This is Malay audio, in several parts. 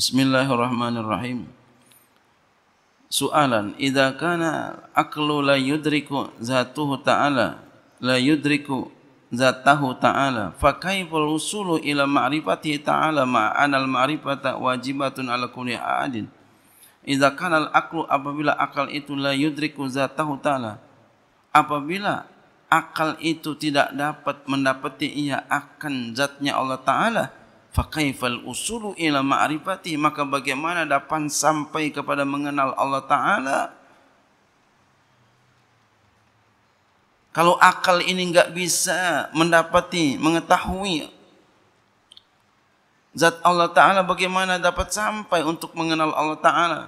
Bismillahirrahmanirrahim. Soalan, idza kana aqlu la yudriku zatuhu ta'ala, la yudriku zatahu ta'ala, fa kaifa al-wusulu ila ma'rifati ta'ala ma an al-ma'rifata wajibatun ala kulli adin. Idza kana al-aqlu apabila akal itu la yudriku zatahu ta'ala, apabila akal itu tidak dapat mendapati ia akan zatnya Allah Ta'ala, faqaifal usulu ila ma'rifati maka bagaimana dapat sampai kepada mengenal Allah taala kalau akal ini enggak bisa mendapati mengetahui zat Allah taala bagaimana dapat sampai untuk mengenal Allah taala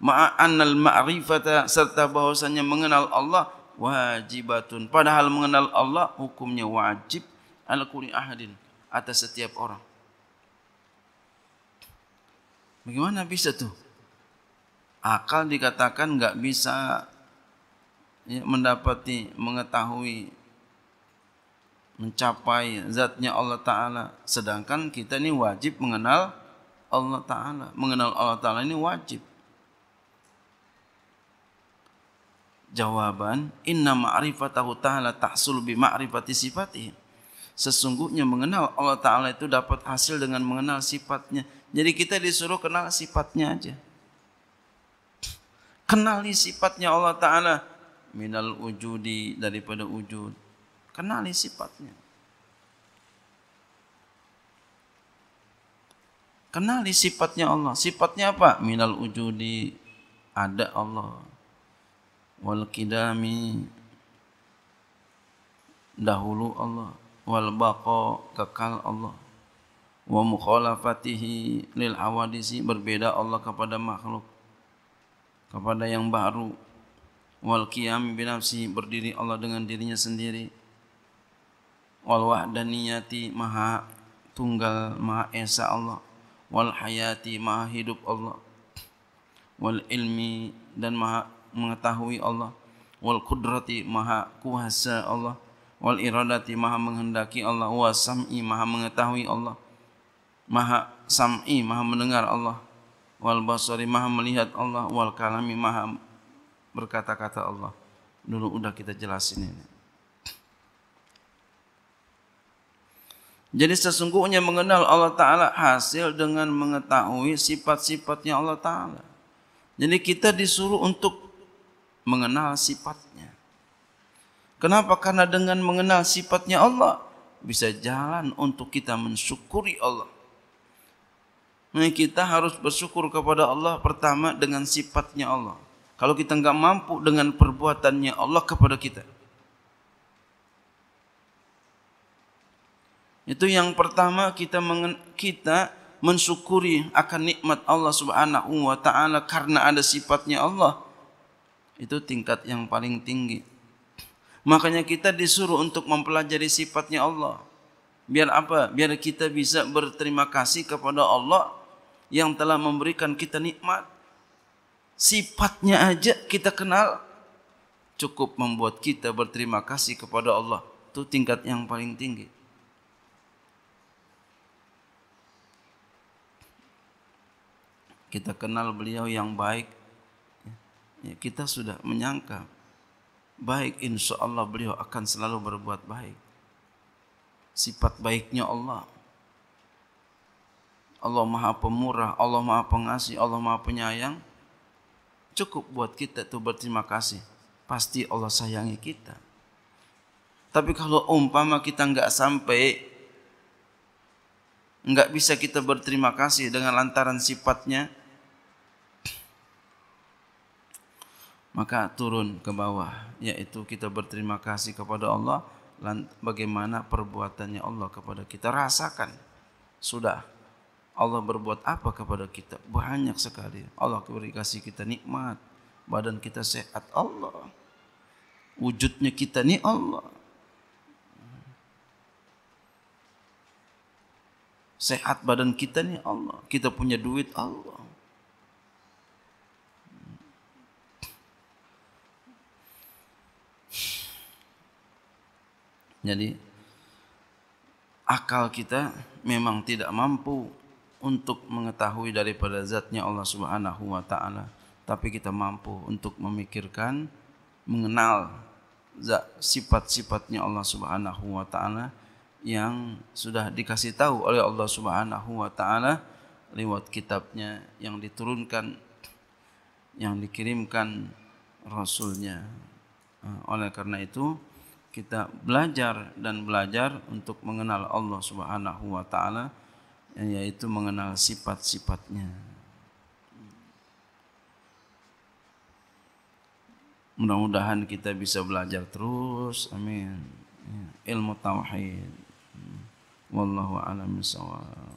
ma'annal ma'rifata serta bahwasanya mengenal Allah wajibatun padahal mengenal Allah hukumnya wajib ala kulli ahadin atas setiap orang Bagaimana bisa tuh? Akal dikatakan nggak bisa ya, mendapati, mengetahui, mencapai zatnya Allah Ta'ala. Sedangkan kita ini wajib mengenal Allah Ta'ala. Mengenal Allah Ta'ala ini wajib. Jawaban, inna ma'rifatahu ta'ala tahsul bi ma'rifati sifatih. Sesungguhnya mengenal Allah Ta'ala itu dapat hasil dengan mengenal sifatnya. Jadi kita disuruh kenal sifatnya aja. Kenali sifatnya Allah Ta'ala. Minal ujudi daripada ujud. Kenali sifatnya. Kenali sifatnya Allah. Sifatnya apa? Minal ujudi ada Allah. Wal kidami dahulu Allah. Wal bako kekal Allah wa mukhalafatihi lil hawadisi berbeda Allah kepada makhluk kepada yang baru wal qiyam bi nafsi berdiri Allah dengan dirinya sendiri wal wahdaniyati maha tunggal maha esa Allah wal hayati maha hidup Allah wal ilmi dan maha mengetahui Allah wal qudrati maha kuasa Allah wal iradati maha menghendaki Allah wa sam'i maha mengetahui Allah maha sam'i maha mendengar Allah wal basari maha melihat Allah wal kalami maha berkata-kata Allah dulu udah kita jelasin ini Jadi sesungguhnya mengenal Allah Ta'ala hasil dengan mengetahui sifat-sifatnya Allah Ta'ala. Jadi kita disuruh untuk mengenal sifatnya. Kenapa? Karena dengan mengenal sifatnya Allah, bisa jalan untuk kita mensyukuri Allah. Maka kita harus bersyukur kepada Allah pertama dengan sifatnya Allah. Kalau kita enggak mampu dengan perbuatannya Allah kepada kita. Itu yang pertama kita kita mensyukuri akan nikmat Allah Subhanahu wa taala karena ada sifatnya Allah. Itu tingkat yang paling tinggi. Makanya kita disuruh untuk mempelajari sifatnya Allah. Biar apa? Biar kita bisa berterima kasih kepada Allah yang telah memberikan kita nikmat sifatnya aja kita kenal cukup membuat kita berterima kasih kepada Allah itu tingkat yang paling tinggi kita kenal beliau yang baik ya, kita sudah menyangka baik insya Allah beliau akan selalu berbuat baik sifat baiknya Allah Allah Maha Pemurah, Allah Maha Pengasih, Allah Maha Penyayang. Cukup buat kita itu berterima kasih. Pasti Allah sayangi kita. Tapi kalau umpama kita enggak sampai enggak bisa kita berterima kasih dengan lantaran sifatnya maka turun ke bawah yaitu kita berterima kasih kepada Allah bagaimana perbuatannya Allah kepada kita rasakan sudah Allah berbuat apa kepada kita? Banyak sekali. Allah beri kasih kita nikmat. Badan kita sehat Allah. Wujudnya kita ni Allah. Sehat badan kita ni Allah. Kita punya duit Allah. Jadi akal kita memang tidak mampu untuk mengetahui daripada zatnya Allah Subhanahu wa taala, tapi kita mampu untuk memikirkan, mengenal sifat-sifatnya Allah Subhanahu wa taala yang sudah dikasih tahu oleh Allah Subhanahu wa taala lewat kitabnya yang diturunkan yang dikirimkan rasulnya. Oleh karena itu, kita belajar dan belajar untuk mengenal Allah Subhanahu wa taala yaitu mengenal sifat-sifatnya. Mudah-mudahan kita bisa belajar terus. Amin. Ya, ilmu tauhid. Wallahu a'lam bishawab.